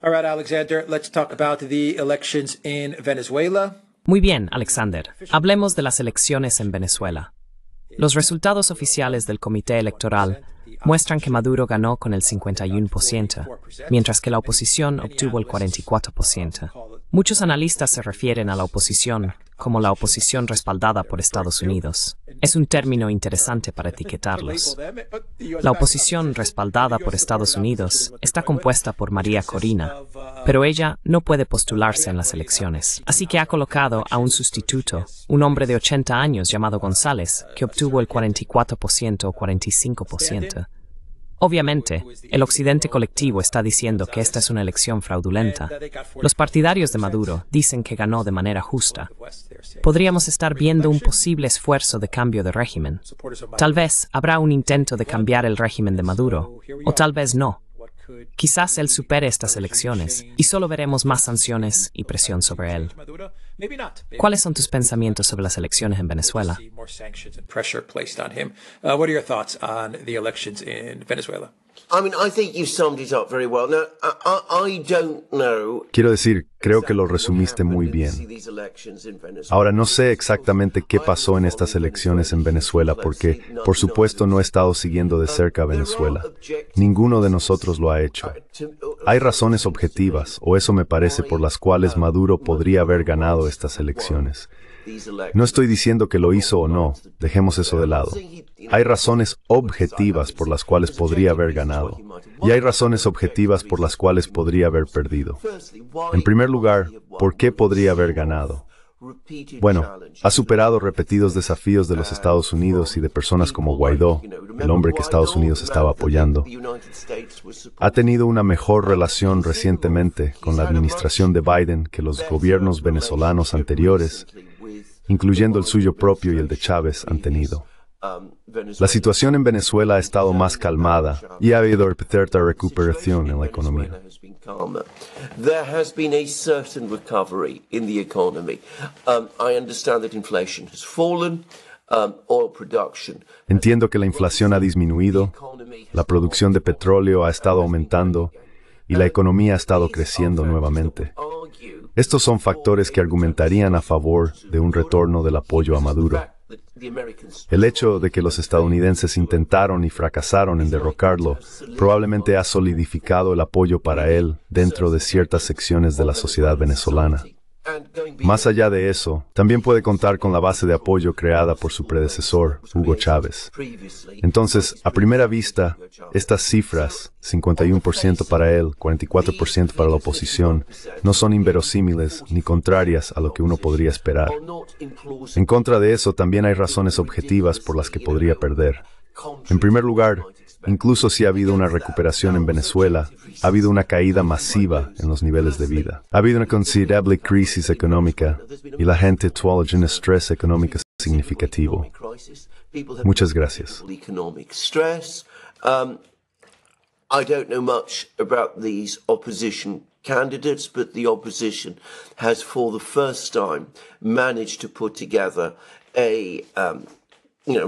Alexander, Venezuela. Muy bien, Alexander. Hablemos de las elecciones en Venezuela. Los resultados oficiales del Comité Electoral muestran que Maduro ganó con el 51%, mientras que la oposición obtuvo el 44%. Muchos analistas se refieren a la oposición como la oposición respaldada por Estados Unidos. Es un término interesante para etiquetarlos. La oposición respaldada por Estados Unidos está compuesta por María Corina, pero ella no puede postularse en las elecciones. Así que ha colocado a un sustituto, un hombre de 80 años llamado González, que obtuvo el 44% o 45%. Obviamente, el Occidente colectivo está diciendo que esta es una elección fraudulenta. Los partidarios de Maduro dicen que ganó de manera justa. Podríamos estar viendo un posible esfuerzo de cambio de régimen. Tal vez habrá un intento de cambiar el régimen de Maduro, o tal vez no. Quizás él supere estas elecciones y solo veremos más sanciones y presión sobre él. ¿Cuáles son tus pensamientos sobre las elecciones en Venezuela? Quiero decir, creo que lo resumiste muy bien. Ahora no sé exactamente qué pasó en estas elecciones en Venezuela porque, por supuesto, no he estado siguiendo de cerca a Venezuela. Ninguno de nosotros lo ha hecho. Uh, Hay razones objetivas, o eso me parece, por las cuales Maduro podría haber ganado estas elecciones. No estoy diciendo que lo hizo o no, dejemos eso de lado. Hay razones objetivas por las cuales podría haber ganado y hay razones objetivas por las cuales podría haber perdido. En primer lugar, ¿por qué podría haber ganado? Bueno, ha superado repetidos desafíos de los Estados Unidos y de personas como Guaidó, el hombre que Estados Unidos estaba apoyando. Ha tenido una mejor relación recientemente con la administración de Biden que los gobiernos venezolanos anteriores incluyendo el suyo propio y el de Chávez, han tenido. La situación en Venezuela ha estado más calmada y ha habido cierta recuperación en la economía. Entiendo que la inflación ha disminuido, la producción de petróleo ha estado aumentando y la economía ha estado creciendo nuevamente. Estos son factores que argumentarían a favor de un retorno del apoyo a Maduro. El hecho de que los estadounidenses intentaron y fracasaron en derrocarlo probablemente ha solidificado el apoyo para él dentro de ciertas secciones de la sociedad venezolana. Más allá de eso, también puede contar con la base de apoyo creada por su predecesor, Hugo Chávez. Entonces, a primera vista, estas cifras, 51% para él, 44% para la oposición, no son inverosímiles ni contrarias a lo que uno podría esperar. En contra de eso, también hay razones objetivas por las que podría perder. En primer lugar, Incluso si ha habido una recuperación en Venezuela, ha habido una caída masiva en los niveles de vida. Ha habido una considerable crisis económica y la gente actual un estrés económico significativo. Muchas gracias. Um, I don't know much about these opposition candidates, but the opposition has, for the first time, managed to put together a um, el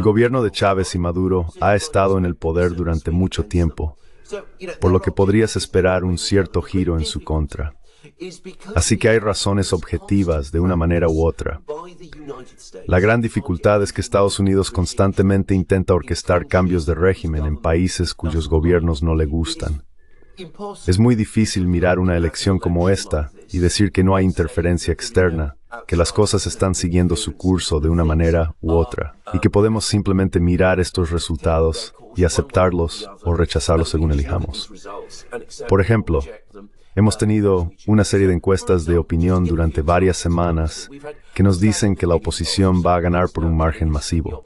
gobierno de Chávez y Maduro ha estado en el poder durante mucho tiempo, por lo que podrías esperar un cierto giro en su contra. Así que hay razones objetivas de una manera u otra. La gran dificultad es que Estados Unidos constantemente intenta orquestar cambios de régimen en países cuyos gobiernos no le gustan. Es muy difícil mirar una elección como esta y decir que no hay interferencia externa, que las cosas están siguiendo su curso de una manera u otra, y que podemos simplemente mirar estos resultados y aceptarlos o rechazarlos según elijamos. Por ejemplo, Hemos tenido una serie de encuestas de opinión durante varias semanas que nos dicen que la oposición va a ganar por un margen masivo.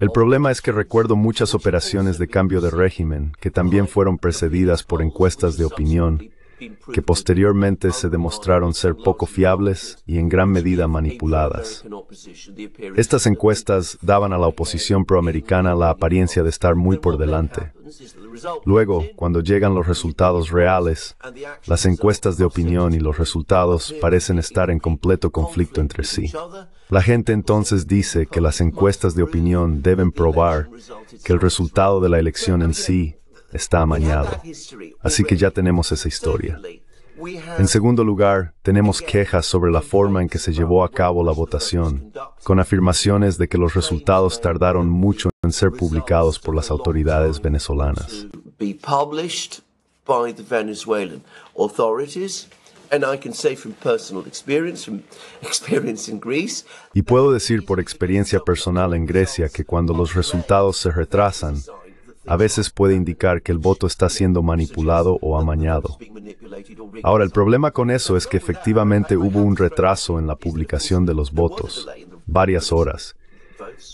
El problema es que recuerdo muchas operaciones de cambio de régimen que también fueron precedidas por encuestas de opinión que posteriormente se demostraron ser poco fiables y en gran medida manipuladas. Estas encuestas daban a la oposición proamericana la apariencia de estar muy por delante. Luego, cuando llegan los resultados reales, las encuestas de opinión y los resultados parecen estar en completo conflicto entre sí. La gente entonces dice que las encuestas de opinión deben probar que el resultado de la elección en sí está amañado. Así que ya tenemos esa historia. En segundo lugar, tenemos quejas sobre la forma en que se llevó a cabo la votación, con afirmaciones de que los resultados tardaron mucho en ser publicados por las autoridades venezolanas. Y puedo decir por experiencia personal en Grecia que cuando los resultados se retrasan, a veces puede indicar que el voto está siendo manipulado o amañado. Ahora, el problema con eso es que efectivamente hubo un retraso en la publicación de los votos, varias horas.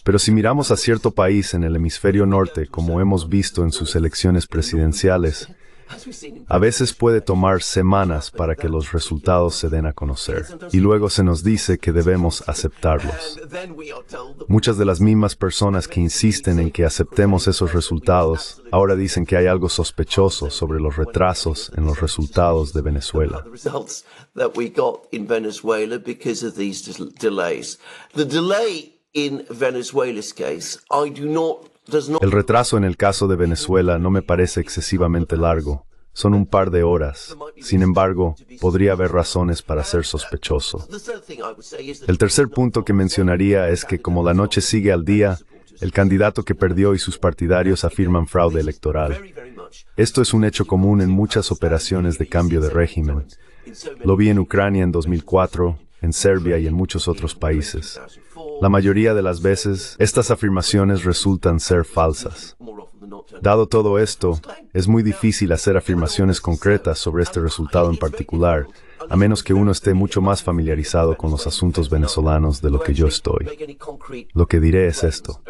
Pero si miramos a cierto país en el hemisferio norte, como hemos visto en sus elecciones presidenciales, a veces puede tomar semanas para que los resultados se den a conocer y luego se nos dice que debemos aceptarlos. Muchas de las mismas personas que insisten en que aceptemos esos resultados ahora dicen que hay algo sospechoso sobre los retrasos en los resultados de Venezuela. El retraso en el caso de Venezuela no me parece excesivamente largo. Son un par de horas. Sin embargo, podría haber razones para ser sospechoso. El tercer punto que mencionaría es que como la noche sigue al día, el candidato que perdió y sus partidarios afirman fraude electoral. Esto es un hecho común en muchas operaciones de cambio de régimen. Lo vi en Ucrania en 2004, en Serbia y en muchos otros países. La mayoría de las veces, estas afirmaciones resultan ser falsas. Dado todo esto, es muy difícil hacer afirmaciones concretas sobre este resultado en particular, a menos que uno esté mucho más familiarizado con los asuntos venezolanos de lo que yo estoy. Lo que diré es esto.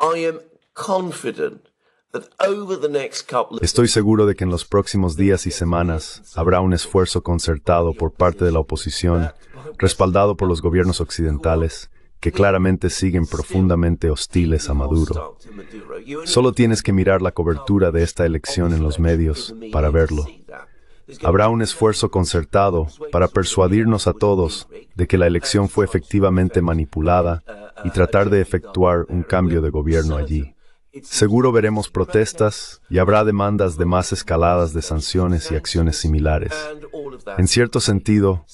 I am confident Estoy seguro de que en los próximos días y semanas habrá un esfuerzo concertado por parte de la oposición, respaldado por los gobiernos occidentales, que claramente siguen profundamente hostiles a Maduro. Solo tienes que mirar la cobertura de esta elección en los medios para verlo. Habrá un esfuerzo concertado para persuadirnos a todos de que la elección fue efectivamente manipulada y tratar de efectuar un cambio de gobierno allí. Seguro veremos protestas y habrá demandas de más escaladas de sanciones y acciones similares. En cierto sentido,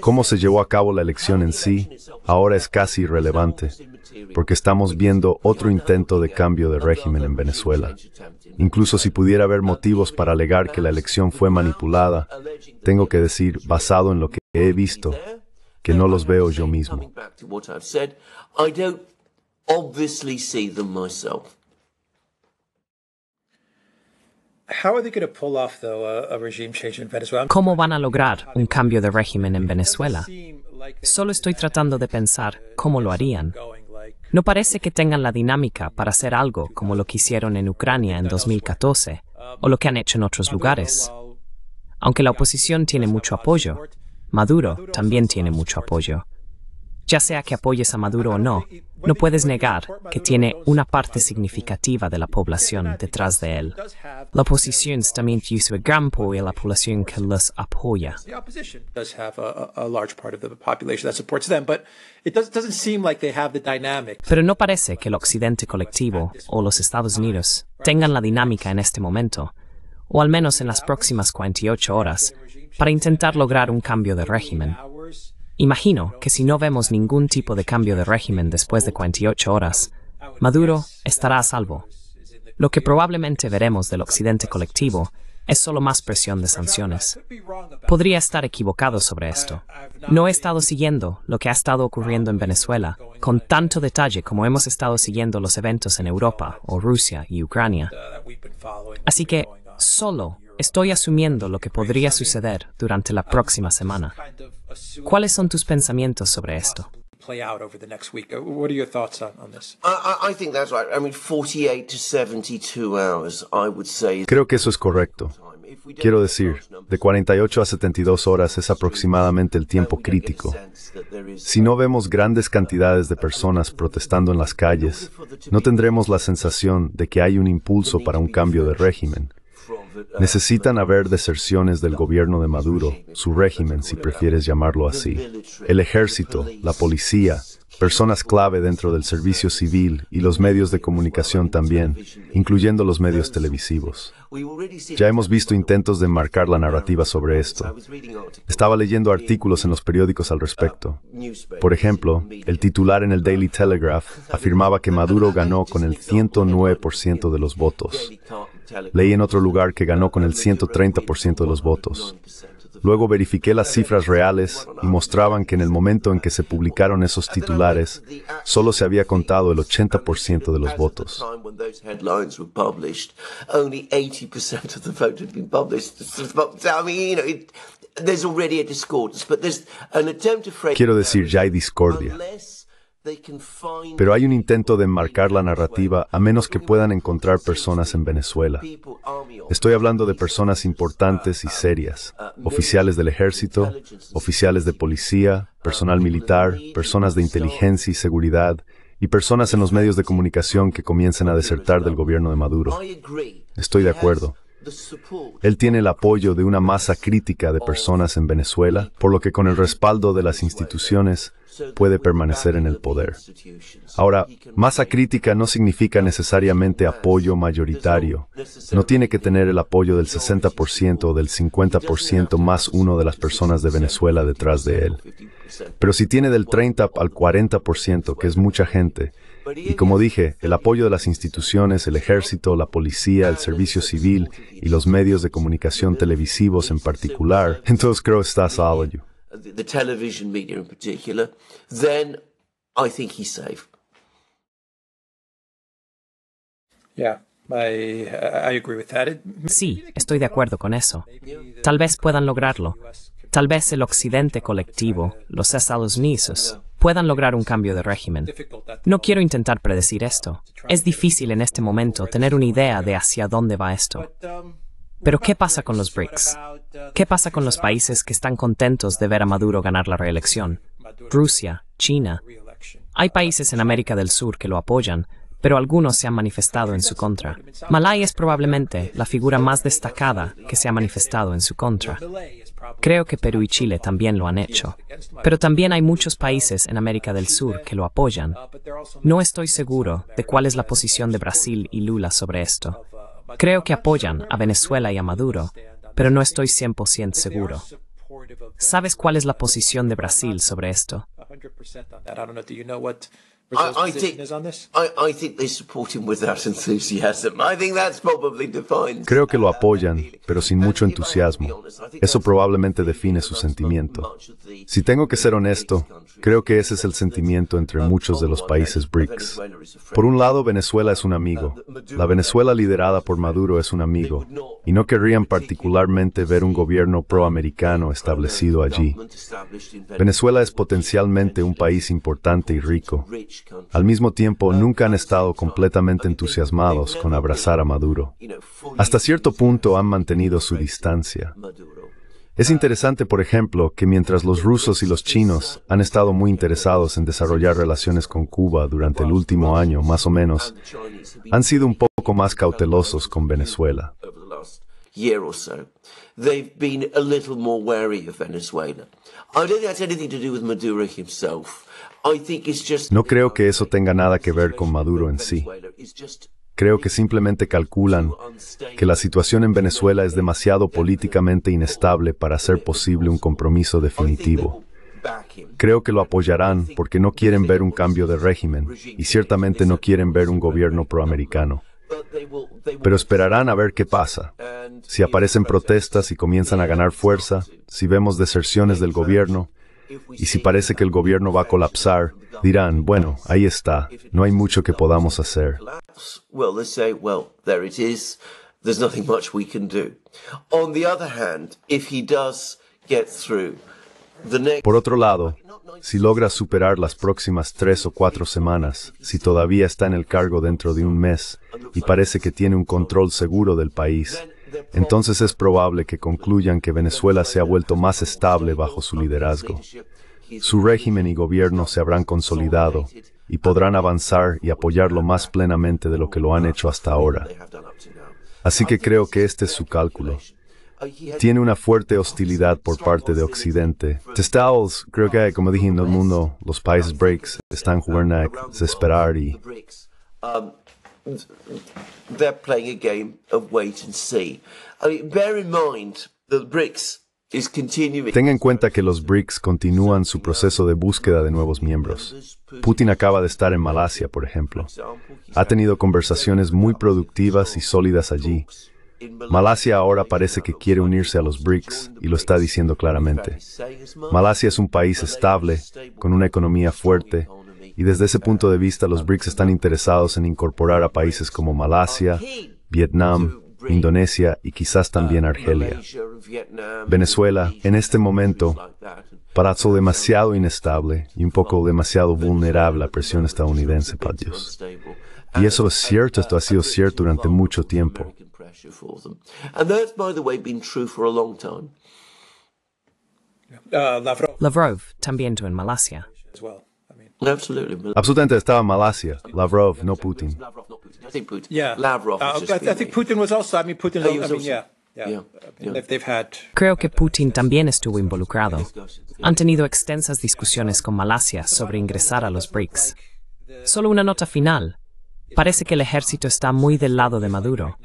cómo se llevó a cabo la elección en sí ahora es casi irrelevante, porque estamos viendo otro intento de cambio de régimen en Venezuela. Incluso si pudiera haber motivos para alegar que la elección fue manipulada, tengo que decir, basado en lo que he visto, que no los veo yo mismo. ¿Cómo van a lograr un cambio de régimen en Venezuela? Solo estoy tratando de pensar cómo lo harían. No parece que tengan la dinámica para hacer algo como lo que hicieron en Ucrania en 2014 o lo que han hecho en otros lugares. Aunque la oposición tiene mucho apoyo, Maduro también tiene mucho apoyo. Ya sea que apoyes a Maduro o no, no puedes negar que tiene una parte significativa de la población detrás de él. La oposición también tiene su gran parte de la población que los apoya. Pero no parece que el Occidente colectivo o los Estados Unidos tengan la dinámica en este momento, o al menos en las próximas 48 horas, para intentar lograr un cambio de régimen. Imagino que si no vemos ningún tipo de cambio de régimen después de 48 horas, Maduro estará a salvo. Lo que probablemente veremos del occidente colectivo es solo más presión de sanciones. Podría estar equivocado sobre esto. No he estado siguiendo lo que ha estado ocurriendo en Venezuela con tanto detalle como hemos estado siguiendo los eventos en Europa o Rusia y Ucrania. Así que solo estoy asumiendo lo que podría suceder durante la próxima semana. ¿Cuáles son tus pensamientos sobre esto? Creo que eso es correcto. Quiero decir, de 48 a 72 horas es aproximadamente el tiempo crítico. Si no vemos grandes cantidades de personas protestando en las calles, no tendremos la sensación de que hay un impulso para un cambio de régimen. Necesitan haber deserciones del gobierno de Maduro, su régimen si prefieres llamarlo así, el ejército, la policía, personas clave dentro del servicio civil y los medios de comunicación también, incluyendo los medios televisivos. Ya hemos visto intentos de marcar la narrativa sobre esto. Estaba leyendo artículos en los periódicos al respecto. Por ejemplo, el titular en el Daily Telegraph afirmaba que Maduro ganó con el 109% de los votos. Leí en otro lugar que ganó con el 130% de los votos. Luego verifiqué las cifras reales y mostraban que en el momento en que se publicaron esos titulares, solo se había contado el 80% de los votos. Quiero decir, ya hay discordia. Pero hay un intento de enmarcar la narrativa a menos que puedan encontrar personas en Venezuela. Estoy hablando de personas importantes y serias, oficiales del ejército, oficiales de policía, personal militar, personas de inteligencia y seguridad, y personas en los medios de comunicación que comiencen a desertar del gobierno de Maduro. Estoy de acuerdo. Él tiene el apoyo de una masa crítica de personas en Venezuela, por lo que con el respaldo de las instituciones puede permanecer en el poder. Ahora, masa crítica no significa necesariamente apoyo mayoritario. No tiene que tener el apoyo del 60% o del 50% más uno de las personas de Venezuela detrás de él. Pero si tiene del 30 al 40%, que es mucha gente, y como dije, el apoyo de las instituciones, el ejército, la policía, el servicio civil y los medios de comunicación televisivos en particular, entonces creo que está salvo. Sí, estoy de acuerdo con eso. Tal vez puedan lograrlo, Tal vez el occidente colectivo, los Estados Unidos, puedan lograr un cambio de régimen. No quiero intentar predecir esto. Es difícil en este momento tener una idea de hacia dónde va esto. Pero ¿qué pasa con los BRICS? ¿Qué pasa con los países que están contentos de ver a Maduro ganar la reelección? Rusia, China. Hay países en América del Sur que lo apoyan, pero algunos se han manifestado en su contra. Malay es probablemente la figura más destacada que se ha manifestado en su contra. Creo que Perú y Chile también lo han hecho, pero también hay muchos países en América del Sur que lo apoyan. No estoy seguro de cuál es la posición de Brasil y Lula sobre esto. Creo que apoyan a Venezuela y a Maduro, pero no estoy 100% seguro. ¿Sabes cuál es la posición de Brasil sobre esto? Creo que lo apoyan, pero sin mucho entusiasmo. Eso probablemente define su sentimiento. Si tengo que ser honesto, creo que ese es el sentimiento entre muchos de los países BRICS. Por un lado, Venezuela es un amigo. La Venezuela liderada por Maduro es un amigo, y no querrían particularmente ver un gobierno proamericano establecido allí. Venezuela es potencialmente un país importante y rico, al mismo tiempo, nunca han estado completamente entusiasmados con abrazar a Maduro. Hasta cierto punto han mantenido su distancia. Es ah, interesante, por ejemplo, que mientras los rusos y los chinos han estado muy interesados en desarrollar relaciones con Cuba durante el último año, más o menos, han sido un poco más cautelosos con Venezuela. Maduro no creo que eso tenga nada que ver con Maduro en sí. Creo que simplemente calculan que la situación en Venezuela es demasiado políticamente inestable para hacer posible un compromiso definitivo. Creo que lo apoyarán porque no quieren ver un cambio de régimen y ciertamente no quieren ver un gobierno proamericano. Pero esperarán a ver qué pasa. Si aparecen protestas y comienzan a ganar fuerza, si vemos deserciones del gobierno, y si parece que el gobierno va a colapsar, dirán, bueno, ahí está, no hay mucho que podamos hacer. por otro lado, si logra superar las próximas tres o cuatro semanas, si todavía está en el cargo dentro de un mes y parece que tiene un control seguro del país, entonces es probable que concluyan que Venezuela se ha vuelto más estable bajo su liderazgo. Su régimen y gobierno se habrán consolidado y podrán avanzar y apoyarlo más plenamente de lo que lo han hecho hasta ahora. Así que creo que este es su cálculo. Tiene una fuerte hostilidad por parte de Occidente. Testowels, creo que, como dije en el mundo, los países breaks están jugando a desesperar y they're Tenga en cuenta que los BRICS continúan su proceso de búsqueda de nuevos miembros. Putin acaba de estar en Malasia, por ejemplo. Ha tenido conversaciones muy productivas y sólidas allí. Malasia ahora parece que quiere unirse a los BRICS y lo está diciendo claramente. Malasia es un país estable, con una economía fuerte, y desde ese punto de vista los BRICS están interesados en incorporar a países como Malasia, Vietnam, Indonesia y quizás también Argelia. Venezuela, en este momento, parazo demasiado inestable y un poco demasiado vulnerable a presión estadounidense, para Dios. Y eso es cierto, esto ha sido cierto durante mucho tiempo. Lavrov, también en Malasia. Absolutamente estaba Malasia, Lavrov, no Putin. Creo que Putin también estuvo involucrado. Han tenido extensas discusiones con Malasia sobre ingresar a los BRICS. Solo una nota final. Parece que el ejército está muy del lado de Maduro.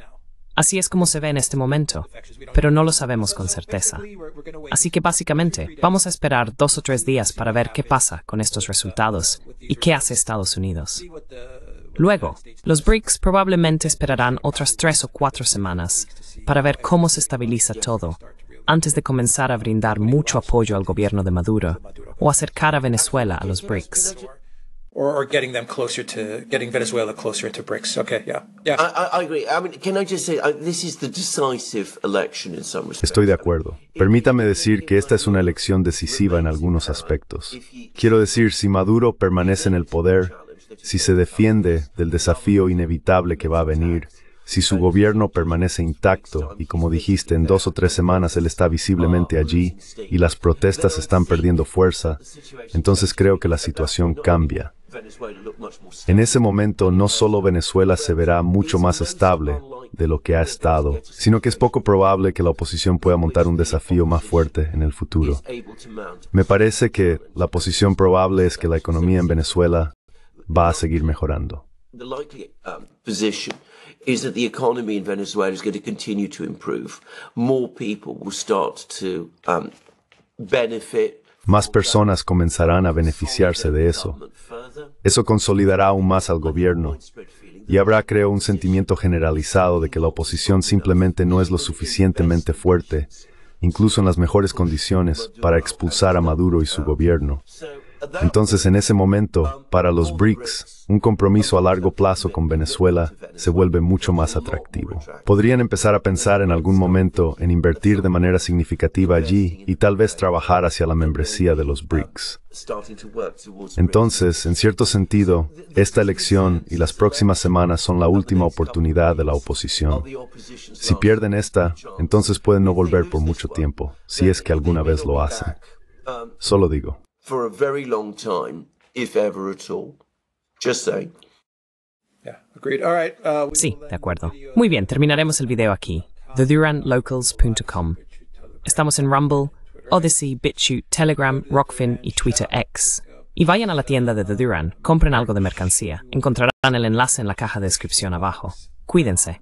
Así es como se ve en este momento, pero no lo sabemos con certeza. Así que básicamente vamos a esperar dos o tres días para ver qué pasa con estos resultados y qué hace Estados Unidos. Luego, los BRICS probablemente esperarán otras tres o cuatro semanas para ver cómo se estabiliza todo antes de comenzar a brindar mucho apoyo al gobierno de Maduro o acercar a Venezuela a los BRICS. Estoy de acuerdo. Permítame decir que esta es una elección decisiva en algunos aspectos. Quiero decir, si Maduro permanece en el poder, si se defiende del desafío inevitable que va a venir, si su gobierno permanece intacto y como dijiste, en dos o tres semanas él está visiblemente allí y las protestas están perdiendo fuerza, entonces creo que la situación cambia. En ese momento no solo Venezuela se verá mucho más estable de lo que ha estado, sino que es poco probable que la oposición pueda montar un desafío más fuerte en el futuro. Me parece que la posición probable es que la economía en Venezuela va a seguir mejorando. Venezuela More people will start to um, benefit más personas comenzarán a beneficiarse de eso. Eso consolidará aún más al gobierno. Y habrá, creo, un sentimiento generalizado de que la oposición simplemente no es lo suficientemente fuerte, incluso en las mejores condiciones, para expulsar a Maduro y su gobierno. Entonces en ese momento, para los BRICS, un compromiso a largo plazo con Venezuela se vuelve mucho más atractivo. Podrían empezar a pensar en algún momento en invertir de manera significativa allí y tal vez trabajar hacia la membresía de los BRICS. Entonces, en cierto sentido, esta elección y las próximas semanas son la última oportunidad de la oposición. Si pierden esta, entonces pueden no volver por mucho tiempo, si es que alguna vez lo hacen. Solo digo for a very long time, if ever at all. Just uh, Sí, de acuerdo. Uh, Muy bien, terminaremos el video aquí. TheDuranLocals.com. Estamos en Rumble, Odyssey, BitChute, Telegram, Rockfin y Twitter X. Y vayan a la tienda de The Duran, compren algo de mercancía. Encontrarán el enlace en la caja de descripción abajo. Cuídense.